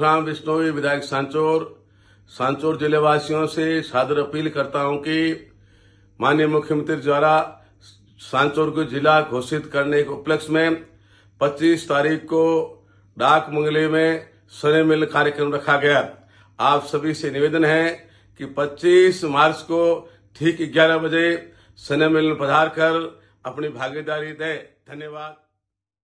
राम बिश्नोई विधायक सांचौर सांचौर जिले वासियों से सादर अपील करता हूं कि माननीय मुख्यमंत्री द्वारा सांचौर को जिला घोषित करने के उपलक्ष्य में 25 तारीख को डाक मंगले में सने मिल कार्यक्रम रखा गया आप सभी से निवेदन है कि 25 मार्च को ठीक ग्यारह बजे सने मिल पधार कर अपनी भागीदारी दें धन्यवाद